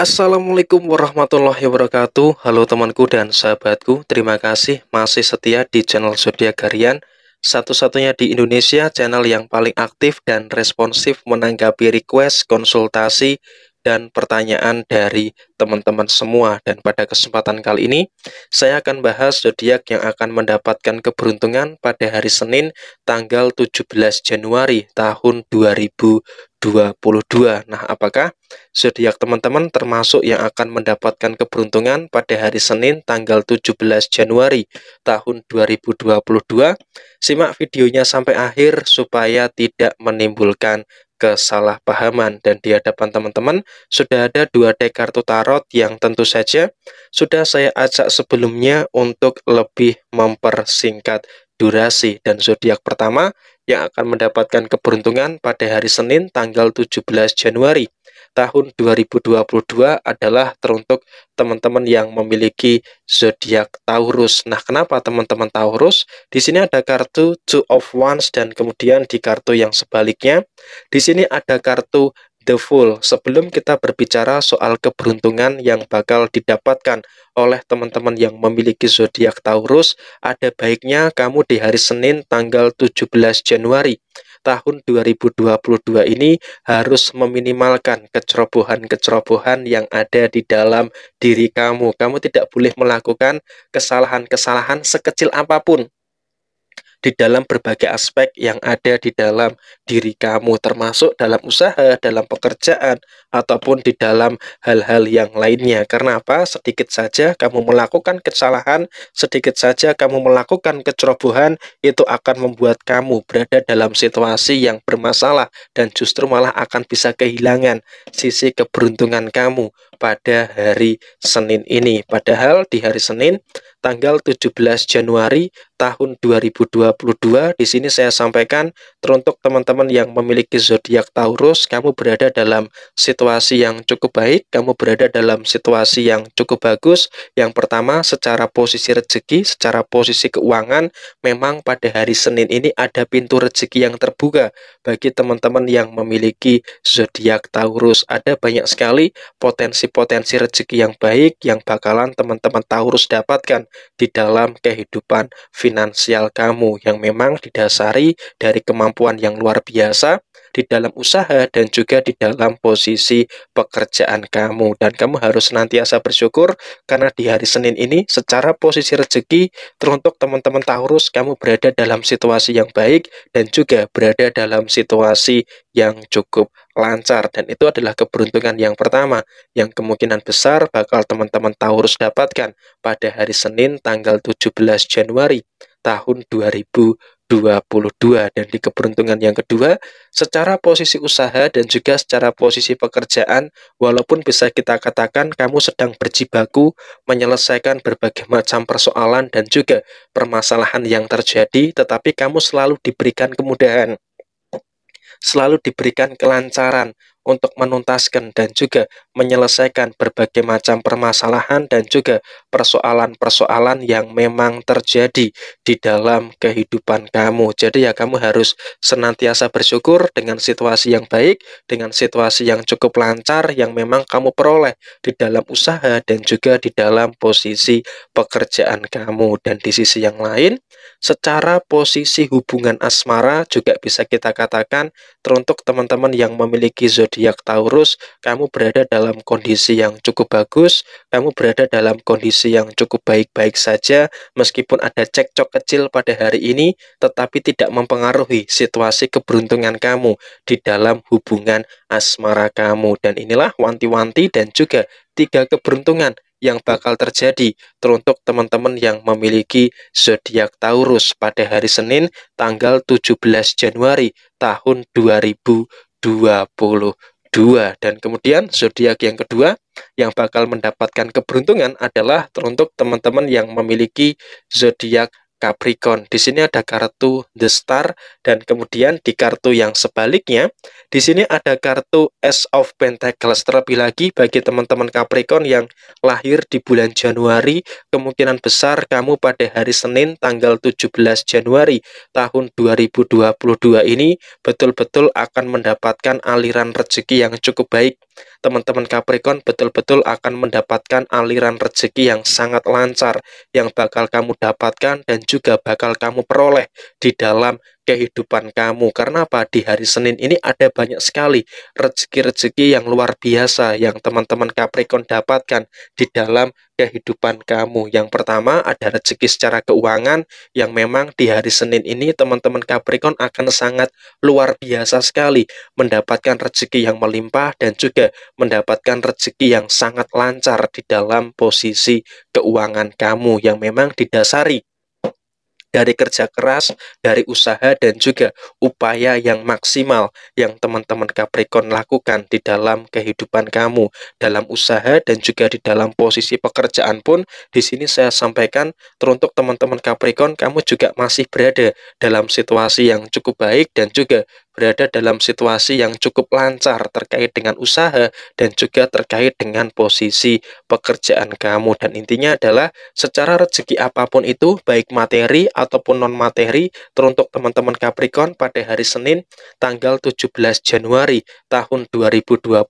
Assalamualaikum warahmatullahi wabarakatuh Halo temanku dan sahabatku Terima kasih masih setia di channel Zodiac Garian, Satu-satunya di Indonesia channel yang paling aktif dan responsif menanggapi request, konsultasi, dan pertanyaan dari teman-teman semua. Dan pada kesempatan kali ini, saya akan bahas zodiak yang akan mendapatkan keberuntungan pada hari Senin tanggal 17 Januari tahun 2022. Nah, apakah zodiak teman-teman termasuk yang akan mendapatkan keberuntungan pada hari Senin tanggal 17 Januari tahun 2022? Simak videonya sampai akhir supaya tidak menimbulkan kesalahpahaman dan di hadapan teman-teman sudah ada dua deck kartu tarot yang tentu saja sudah saya ajak sebelumnya untuk lebih mempersingkat durasi dan zodiak pertama yang akan mendapatkan keberuntungan pada hari Senin tanggal 17 Januari tahun 2022 adalah teruntuk teman-teman yang memiliki zodiak Taurus. Nah, kenapa teman-teman Taurus? Di sini ada kartu Two of Wands dan kemudian di kartu yang sebaliknya, di sini ada kartu The Fool. Sebelum kita berbicara soal keberuntungan yang bakal didapatkan oleh teman-teman yang memiliki zodiak Taurus, ada baiknya kamu di hari Senin tanggal 17 Januari tahun 2022 ini harus meminimalkan kecerobohan-kecerobohan yang ada di dalam diri kamu. Kamu tidak boleh melakukan kesalahan-kesalahan sekecil apapun di dalam berbagai aspek yang ada di dalam diri kamu termasuk dalam usaha, dalam pekerjaan ataupun di dalam hal-hal yang lainnya. Karena apa? Sedikit saja kamu melakukan kesalahan, sedikit saja kamu melakukan kecerobohan itu akan membuat kamu berada dalam situasi yang bermasalah dan justru malah akan bisa kehilangan sisi keberuntungan kamu pada hari Senin ini. Padahal di hari Senin tanggal 17 Januari tahun 2022. Di sini saya sampaikan teruntuk teman-teman yang memiliki zodiak Taurus, kamu berada dalam situasi yang cukup baik, kamu berada dalam situasi yang cukup bagus. Yang pertama, secara posisi rezeki, secara posisi keuangan, memang pada hari Senin ini ada pintu rezeki yang terbuka bagi teman-teman yang memiliki zodiak Taurus. Ada banyak sekali potensi-potensi rezeki yang baik yang bakalan teman-teman Taurus dapatkan di dalam kehidupan finansial kamu yang memang didasari dari kemampuan yang luar biasa di dalam usaha dan juga di dalam posisi pekerjaan kamu dan kamu harus senantiasa bersyukur karena di hari Senin ini secara posisi rezeki teruntuk teman-teman Taurus kamu berada dalam situasi yang baik dan juga berada dalam situasi yang cukup lancar dan itu adalah keberuntungan yang pertama yang kemungkinan besar bakal teman-teman Taurus dapatkan pada hari Senin tanggal 17 Januari tahun 2020 2022 dan di keberuntungan yang kedua secara posisi usaha dan juga secara posisi pekerjaan walaupun bisa kita katakan kamu sedang berjibaku menyelesaikan berbagai macam persoalan dan juga permasalahan yang terjadi tetapi kamu selalu diberikan kemudahan selalu diberikan kelancaran untuk menuntaskan dan juga menyelesaikan berbagai macam permasalahan dan juga persoalan-persoalan yang memang terjadi di dalam kehidupan kamu. Jadi ya kamu harus senantiasa bersyukur dengan situasi yang baik, dengan situasi yang cukup lancar yang memang kamu peroleh di dalam usaha dan juga di dalam posisi pekerjaan kamu. Dan di sisi yang lain, secara posisi hubungan asmara juga bisa kita katakan teruntuk teman-teman yang memiliki zodiak zodiak Taurus, kamu berada dalam kondisi yang cukup bagus, kamu berada dalam kondisi yang cukup baik-baik saja, meskipun ada cekcok kecil pada hari ini, tetapi tidak mempengaruhi situasi keberuntungan kamu di dalam hubungan asmara kamu. Dan inilah wanti-wanti dan juga tiga keberuntungan yang bakal terjadi teruntuk teman-teman yang memiliki zodiak Taurus pada hari Senin tanggal 17 Januari tahun 2020. 22. Dan kemudian zodiak yang kedua yang bakal mendapatkan keberuntungan adalah teruntuk teman-teman yang memiliki zodiak Capricorn. Di sini ada kartu The Star dan kemudian di kartu yang sebaliknya di sini ada kartu Ace of Pentacles. Terlebih lagi bagi teman-teman Capricorn yang lahir di bulan Januari, kemungkinan besar kamu pada hari Senin tanggal 17 Januari tahun 2022 ini betul-betul akan mendapatkan aliran rezeki yang cukup baik teman-teman Capricorn betul-betul akan mendapatkan aliran rezeki yang sangat lancar yang bakal kamu dapatkan dan juga bakal kamu peroleh di dalam kehidupan kamu. Karena apa? Di hari Senin ini ada banyak sekali rezeki-rezeki yang luar biasa yang teman-teman Capricorn dapatkan di dalam kehidupan kamu. Yang pertama ada rezeki secara keuangan yang memang di hari Senin ini teman-teman Capricorn akan sangat luar biasa sekali mendapatkan rezeki yang melimpah dan juga mendapatkan rezeki yang sangat lancar di dalam posisi keuangan kamu yang memang didasari dari kerja keras, dari usaha, dan juga upaya yang maksimal yang teman-teman Capricorn lakukan di dalam kehidupan kamu, dalam usaha, dan juga di dalam posisi pekerjaan pun. Di sini saya sampaikan, teruntuk teman-teman Capricorn, kamu juga masih berada dalam situasi yang cukup baik dan juga berada dalam situasi yang cukup lancar terkait dengan usaha dan juga terkait dengan posisi pekerjaan kamu. Dan intinya adalah secara rezeki apapun itu, baik materi ataupun non-materi, teruntuk teman-teman Capricorn pada hari Senin tanggal 17 Januari tahun 2022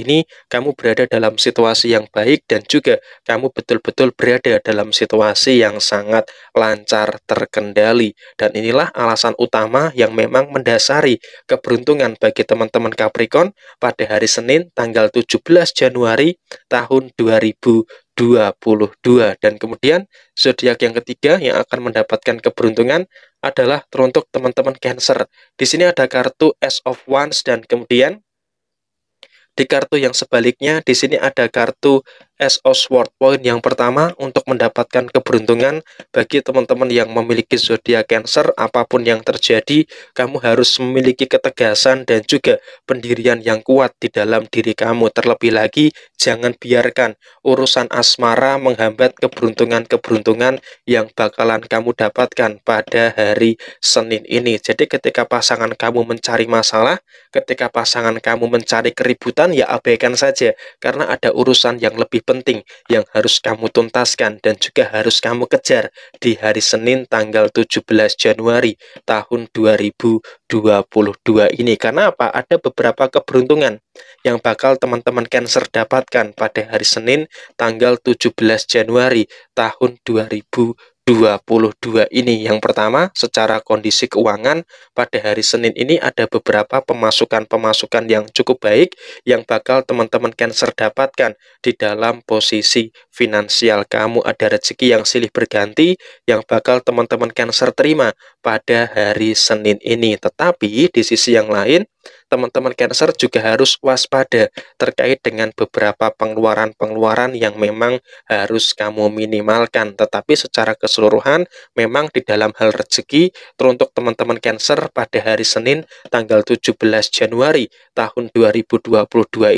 ini, kamu berada dalam situasi yang baik dan juga kamu betul-betul berada dalam situasi yang sangat lancar terkendali. Dan inilah alasan utama yang memang mendasari keberuntungan bagi teman-teman Capricorn pada hari Senin tanggal 17 Januari tahun 2022 dan kemudian zodiak yang ketiga yang akan mendapatkan keberuntungan adalah teruntuk teman-teman Cancer. Di sini ada kartu S of Wands dan kemudian di kartu yang sebaliknya di sini ada kartu SO Sword Point yang pertama untuk mendapatkan keberuntungan bagi teman-teman yang memiliki zodiak Cancer apapun yang terjadi kamu harus memiliki ketegasan dan juga pendirian yang kuat di dalam diri kamu terlebih lagi jangan biarkan urusan asmara menghambat keberuntungan-keberuntungan yang bakalan kamu dapatkan pada hari Senin ini jadi ketika pasangan kamu mencari masalah ketika pasangan kamu mencari keributan ya abaikan saja karena ada urusan yang lebih penting yang harus kamu tuntaskan dan juga harus kamu kejar di hari Senin tanggal 17 Januari tahun 2022 ini. Karena apa? Ada beberapa keberuntungan yang bakal teman-teman Cancer dapatkan pada hari Senin tanggal 17 Januari tahun 2022 2022 ini. Yang pertama, secara kondisi keuangan pada hari Senin ini ada beberapa pemasukan-pemasukan yang cukup baik yang bakal teman-teman Cancer dapatkan di dalam posisi finansial kamu. Ada rezeki yang silih berganti yang bakal teman-teman Cancer terima pada hari Senin ini. Tetapi di sisi yang lain, teman-teman cancer juga harus waspada terkait dengan beberapa pengeluaran-pengeluaran yang memang harus kamu minimalkan. Tetapi secara keseluruhan memang di dalam hal rezeki teruntuk teman-teman cancer pada hari Senin tanggal 17 Januari tahun 2022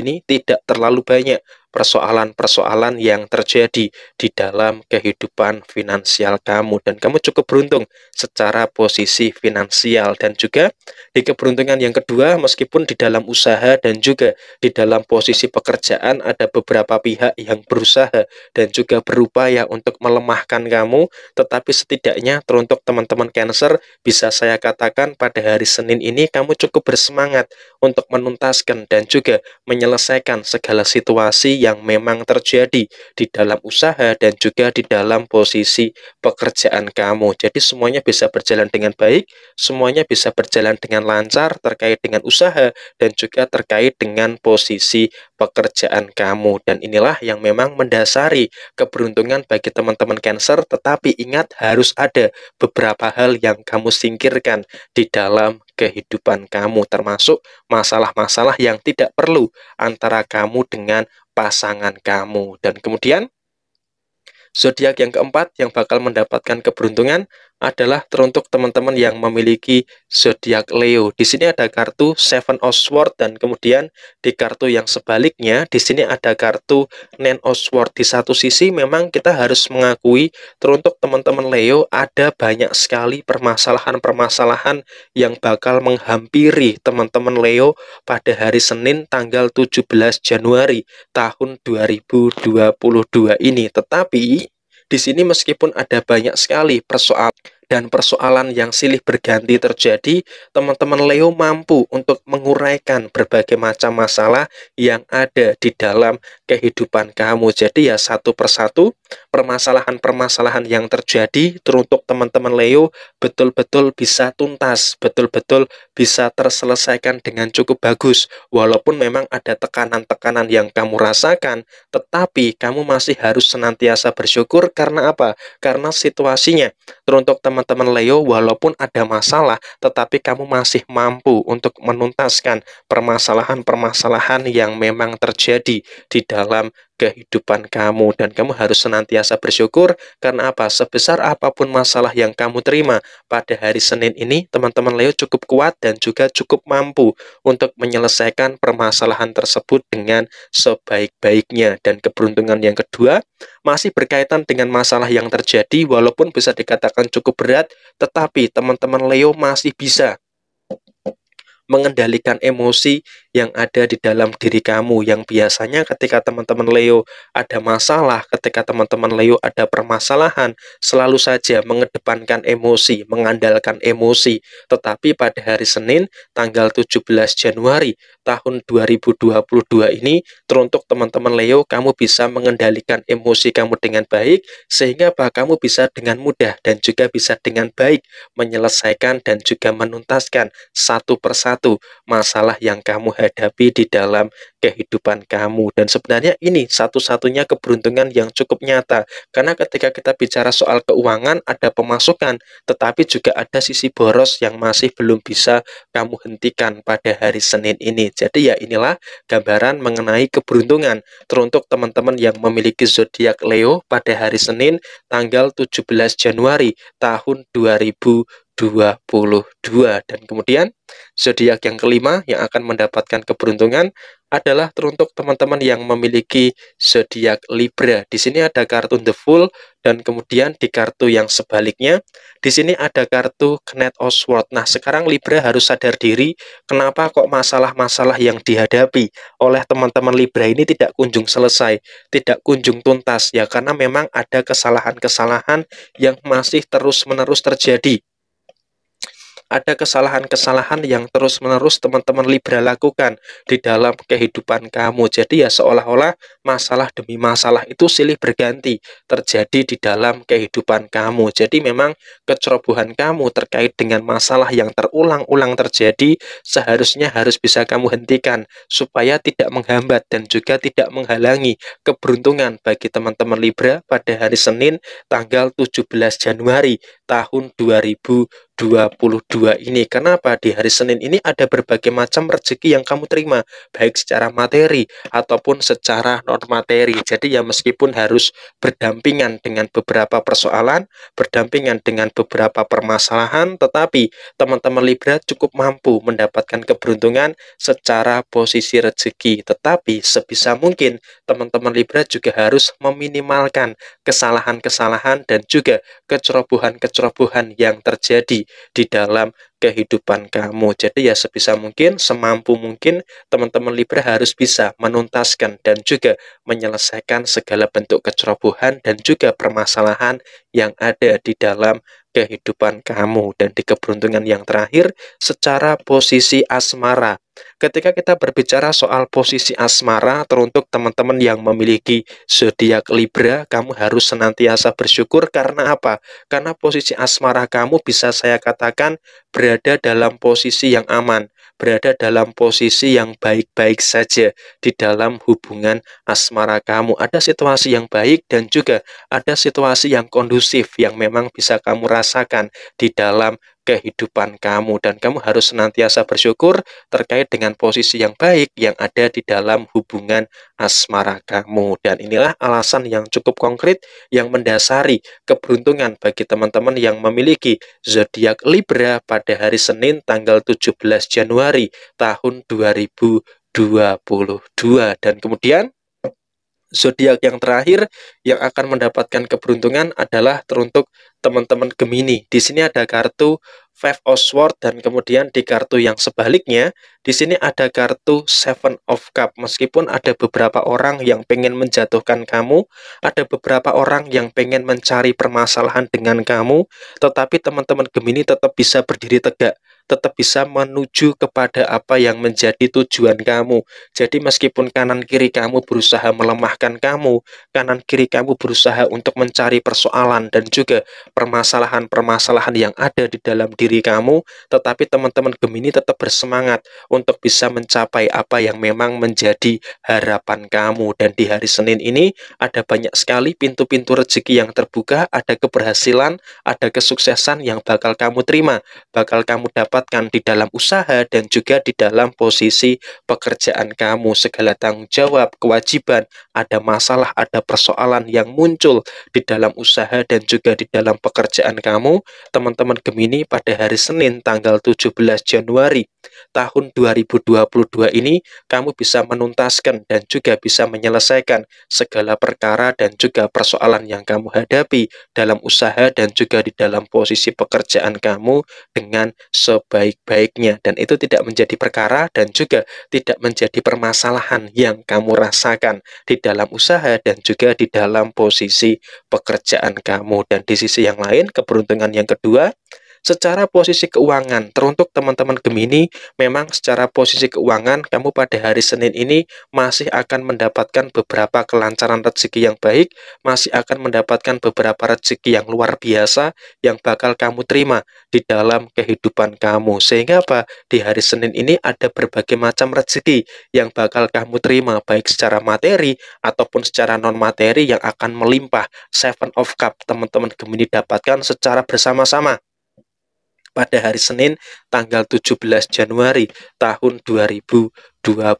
ini tidak terlalu banyak persoalan-persoalan yang terjadi di dalam kehidupan finansial kamu dan kamu cukup beruntung secara posisi finansial dan juga di keberuntungan yang kedua meskipun di dalam usaha dan juga di dalam posisi pekerjaan ada beberapa pihak yang berusaha dan juga berupaya untuk melemahkan kamu tetapi setidaknya teruntuk teman-teman Cancer bisa saya katakan pada hari Senin ini kamu cukup bersemangat untuk menuntaskan dan juga menyelesaikan segala situasi yang memang terjadi di dalam usaha dan juga di dalam posisi pekerjaan kamu. Jadi semuanya bisa berjalan dengan baik, semuanya bisa berjalan dengan lancar terkait dengan usaha dan juga terkait dengan posisi pekerjaan kamu. Dan inilah yang memang mendasari keberuntungan bagi teman-teman Cancer, tetapi ingat harus ada beberapa hal yang kamu singkirkan di dalam kehidupan kamu termasuk masalah-masalah yang tidak perlu antara kamu dengan pasangan kamu. Dan kemudian zodiak yang keempat yang bakal mendapatkan keberuntungan adalah teruntuk teman-teman yang memiliki zodiak Leo. Di sini ada kartu Seven of Swords dan kemudian di kartu yang sebaliknya di sini ada kartu Nine of Swords. Di satu sisi memang kita harus mengakui teruntuk teman-teman Leo ada banyak sekali permasalahan-permasalahan yang bakal menghampiri teman-teman Leo pada hari Senin tanggal 17 Januari tahun 2022 ini. Tetapi di sini meskipun ada banyak sekali persoalan dan persoalan yang silih berganti terjadi, teman-teman Leo mampu untuk menguraikan berbagai macam masalah yang ada di dalam kehidupan kamu. Jadi ya satu persatu permasalahan-permasalahan yang terjadi teruntuk teman-teman Leo betul-betul bisa tuntas, betul-betul bisa terselesaikan dengan cukup bagus. Walaupun memang ada tekanan-tekanan yang kamu rasakan, tetapi kamu masih harus senantiasa bersyukur karena apa? Karena situasinya teruntuk teman teman-teman Leo, walaupun ada masalah, tetapi kamu masih mampu untuk menuntaskan permasalahan-permasalahan yang memang terjadi di dalam kehidupan kamu dan kamu harus senantiasa bersyukur karena apa? Sebesar apapun masalah yang kamu terima pada hari Senin ini, teman-teman Leo cukup kuat dan juga cukup mampu untuk menyelesaikan permasalahan tersebut dengan sebaik-baiknya. Dan keberuntungan yang kedua masih berkaitan dengan masalah yang terjadi walaupun bisa dikatakan cukup berat, tetapi teman-teman Leo masih bisa mengendalikan emosi yang ada di dalam diri kamu yang biasanya ketika teman-teman Leo ada masalah, ketika teman-teman Leo ada permasalahan, selalu saja mengedepankan emosi, mengandalkan emosi. Tetapi pada hari Senin tanggal 17 Januari tahun 2022 ini teruntuk teman-teman Leo kamu bisa mengendalikan emosi kamu dengan baik sehingga bah kamu bisa dengan mudah dan juga bisa dengan baik menyelesaikan dan juga menuntaskan satu persatu satu masalah yang kamu hadapi di dalam kehidupan kamu. Dan sebenarnya ini satu-satunya keberuntungan yang cukup nyata. Karena ketika kita bicara soal keuangan, ada pemasukan, tetapi juga ada sisi boros yang masih belum bisa kamu hentikan pada hari Senin ini. Jadi ya inilah gambaran mengenai keberuntungan teruntuk teman-teman yang memiliki zodiak Leo pada hari Senin tanggal 17 Januari tahun 2000 dan kemudian zodiak yang kelima yang akan mendapatkan keberuntungan adalah teruntuk teman-teman yang memiliki zodiak Libra. Di sini ada kartu The Fool dan kemudian di kartu yang sebaliknya di sini ada kartu Knight of Swords. Nah, sekarang Libra harus sadar diri kenapa kok masalah-masalah yang dihadapi oleh teman-teman Libra ini tidak kunjung selesai, tidak kunjung tuntas ya karena memang ada kesalahan-kesalahan yang masih terus-menerus terjadi ada kesalahan-kesalahan yang terus-menerus teman-teman Libra lakukan di dalam kehidupan kamu. Jadi ya seolah-olah masalah demi masalah itu silih berganti terjadi di dalam kehidupan kamu. Jadi memang kecerobohan kamu terkait dengan masalah yang terulang-ulang terjadi seharusnya harus bisa kamu hentikan supaya tidak menghambat dan juga tidak menghalangi keberuntungan bagi teman-teman Libra pada hari Senin tanggal 17 Januari tahun 2022 ini. Kenapa? Di hari Senin ini ada berbagai macam rezeki yang kamu terima, baik secara materi ataupun secara non-materi. Jadi ya meskipun harus berdampingan dengan beberapa persoalan, berdampingan dengan beberapa permasalahan, tetapi teman-teman Libra cukup mampu mendapatkan keberuntungan secara posisi rezeki. Tetapi sebisa mungkin teman-teman Libra juga harus meminimalkan kesalahan-kesalahan dan juga kecerobohan-kecerobohan kecerobohan yang terjadi di dalam kehidupan kamu. Jadi ya sebisa mungkin, semampu mungkin teman-teman Libra harus bisa menuntaskan dan juga menyelesaikan segala bentuk kecerobohan dan juga permasalahan yang ada di dalam kehidupan kamu dan di keberuntungan yang terakhir secara posisi asmara. Ketika kita berbicara soal posisi asmara teruntuk teman-teman yang memiliki zodiak Libra, kamu harus senantiasa bersyukur karena apa? Karena posisi asmara kamu bisa saya katakan berada dalam posisi yang aman berada dalam posisi yang baik-baik saja di dalam hubungan asmara kamu. Ada situasi yang baik dan juga ada situasi yang kondusif yang memang bisa kamu rasakan di dalam kehidupan kamu dan kamu harus senantiasa bersyukur terkait dengan posisi yang baik yang ada di dalam hubungan asmara kamu dan inilah alasan yang cukup konkret yang mendasari keberuntungan bagi teman-teman yang memiliki zodiak Libra pada hari Senin tanggal 17 Januari tahun 2022 dan kemudian zodiak yang terakhir yang akan mendapatkan keberuntungan adalah teruntuk teman-teman Gemini. Di sini ada kartu Five of Swords dan kemudian di kartu yang sebaliknya di sini ada kartu Seven of Cup. Meskipun ada beberapa orang yang pengen menjatuhkan kamu, ada beberapa orang yang pengen mencari permasalahan dengan kamu, tetapi teman-teman Gemini tetap bisa berdiri tegak tetap bisa menuju kepada apa yang menjadi tujuan kamu. Jadi meskipun kanan kiri kamu berusaha melemahkan kamu, kanan kiri kamu berusaha untuk mencari persoalan dan juga permasalahan-permasalahan yang ada di dalam diri kamu, tetapi teman-teman Gemini tetap bersemangat untuk bisa mencapai apa yang memang menjadi harapan kamu. Dan di hari Senin ini ada banyak sekali pintu-pintu rezeki yang terbuka, ada keberhasilan, ada kesuksesan yang bakal kamu terima, bakal kamu dapat dapatkan di dalam usaha dan juga di dalam posisi pekerjaan kamu. Segala tanggung jawab, kewajiban, ada masalah, ada persoalan yang muncul di dalam usaha dan juga di dalam pekerjaan kamu. Teman-teman Gemini pada hari Senin tanggal 17 Januari tahun 2022 ini kamu bisa menuntaskan dan juga bisa menyelesaikan segala perkara dan juga persoalan yang kamu hadapi dalam usaha dan juga di dalam posisi pekerjaan kamu dengan sebaik-baiknya dan itu tidak menjadi perkara dan juga tidak menjadi permasalahan yang kamu rasakan di dalam usaha dan juga di dalam posisi pekerjaan kamu dan di sisi yang lain keberuntungan yang kedua Secara posisi keuangan, teruntuk teman-teman Gemini, memang secara posisi keuangan kamu pada hari Senin ini masih akan mendapatkan beberapa kelancaran rezeki yang baik, masih akan mendapatkan beberapa rezeki yang luar biasa yang bakal kamu terima di dalam kehidupan kamu. Sehingga apa? Di hari Senin ini ada berbagai macam rezeki yang bakal kamu terima baik secara materi ataupun secara non materi yang akan melimpah. Seven of Cup teman-teman Gemini dapatkan secara bersama-sama pada hari Senin tanggal 17 Januari tahun 2022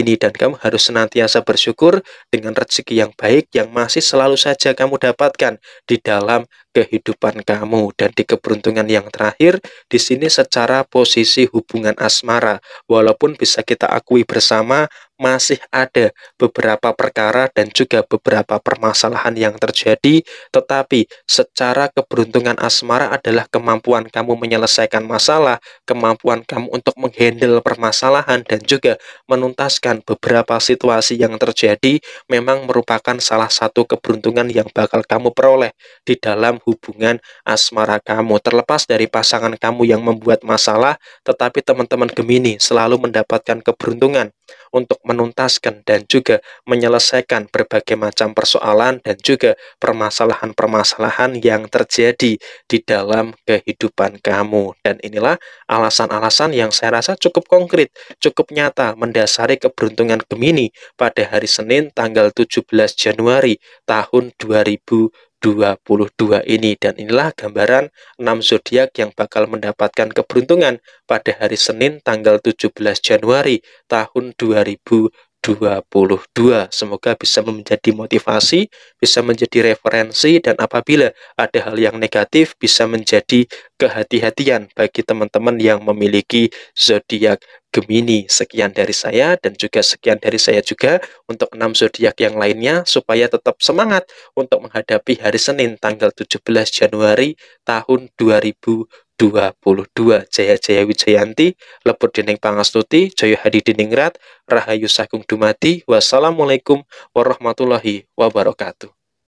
ini dan kamu harus senantiasa bersyukur dengan rezeki yang baik yang masih selalu saja kamu dapatkan di dalam kehidupan kamu dan di keberuntungan yang terakhir di sini secara posisi hubungan asmara walaupun bisa kita akui bersama masih ada beberapa perkara dan juga beberapa permasalahan yang terjadi, tetapi secara keberuntungan asmara adalah kemampuan kamu menyelesaikan masalah, kemampuan kamu untuk menghandle permasalahan, dan juga menuntaskan beberapa situasi yang terjadi memang merupakan salah satu keberuntungan yang bakal kamu peroleh di dalam hubungan asmara kamu. Terlepas dari pasangan kamu yang membuat masalah, tetapi teman-teman Gemini selalu mendapatkan keberuntungan untuk menuntaskan dan juga menyelesaikan berbagai macam persoalan dan juga permasalahan-permasalahan yang terjadi di dalam kehidupan kamu. Dan inilah alasan-alasan yang saya rasa cukup konkret, cukup nyata mendasari keberuntungan Gemini pada hari Senin tanggal 17 Januari tahun 2020. 2022 ini dan inilah gambaran 6 zodiak yang bakal mendapatkan keberuntungan pada hari Senin tanggal 17 Januari tahun 2022. 2022. Semoga bisa menjadi motivasi, bisa menjadi referensi, dan apabila ada hal yang negatif, bisa menjadi kehati-hatian bagi teman-teman yang memiliki zodiak Gemini. Sekian dari saya dan juga sekian dari saya juga untuk enam zodiak yang lainnya supaya tetap semangat untuk menghadapi hari Senin tanggal 17 Januari tahun 2022. 22 Jaya Jaya Wijayanti lebur dening pangastuti Jaya Hadi Diningrat Rahayu Sagung dumati Wassalamualaikum warahmatullahi wabarakatuh